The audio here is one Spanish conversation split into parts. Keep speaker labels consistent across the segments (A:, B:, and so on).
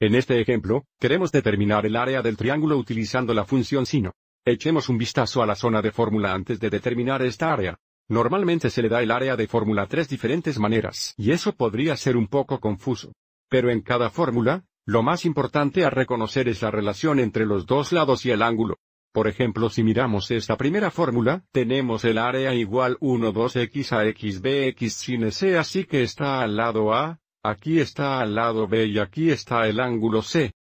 A: En este ejemplo, queremos determinar el área del triángulo utilizando la función sino. Echemos un vistazo a la zona de fórmula antes de determinar esta área. Normalmente se le da el área de fórmula tres diferentes maneras, y eso podría ser un poco confuso. Pero en cada fórmula, lo más importante a reconocer es la relación entre los dos lados y el ángulo. Por ejemplo, si miramos esta primera fórmula, tenemos el área igual 1 2x a x x sin e c así que está al lado a, Aquí está al lado B y aquí está el ángulo C.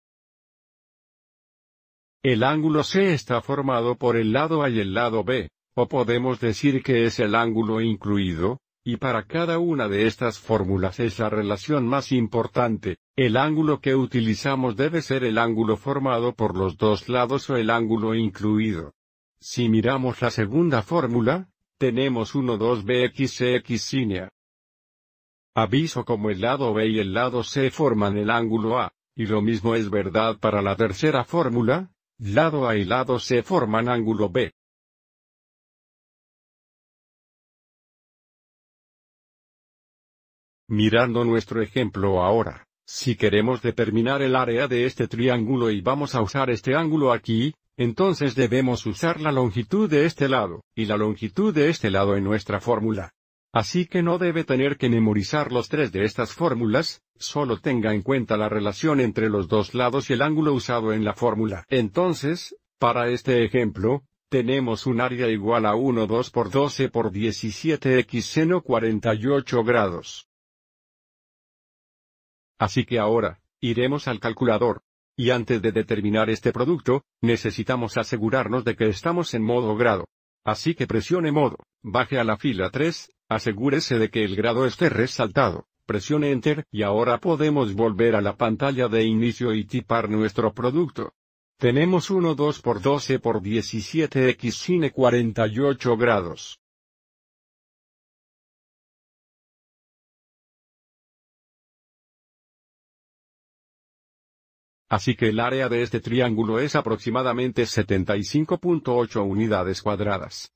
A: El ángulo C está formado por el lado A y el lado B, o podemos decir que es el ángulo incluido, y para cada una de estas fórmulas es la relación más importante, el ángulo que utilizamos debe ser el ángulo formado por los dos lados o el ángulo incluido. Si miramos la segunda fórmula, tenemos 1 2 x línea, Aviso como el lado B y el lado C forman el ángulo A, y lo mismo es verdad para la tercera fórmula, lado A y
B: lado C forman ángulo B. Mirando nuestro ejemplo ahora,
A: si queremos determinar el área de este triángulo y vamos a usar este ángulo aquí, entonces debemos usar la longitud de este lado, y la longitud de este lado en nuestra fórmula. Así que no debe tener que memorizar los tres de estas fórmulas, solo tenga en cuenta la relación entre los dos lados y el ángulo usado en la fórmula. Entonces, para este ejemplo, tenemos un área igual a 1 2 por 12 por 17 x seno 48 grados. Así que ahora, iremos al calculador. Y antes de determinar este producto, necesitamos asegurarnos de que estamos en modo grado. Así que presione modo, baje a la fila 3, Asegúrese de que el grado esté resaltado. Presione Enter, y ahora podemos volver a la pantalla de inicio y tipar nuestro producto. Tenemos 1 2 por
B: 12 por 17 x cine 48 grados. Así que el área de este triángulo es aproximadamente
A: 75.8 unidades cuadradas.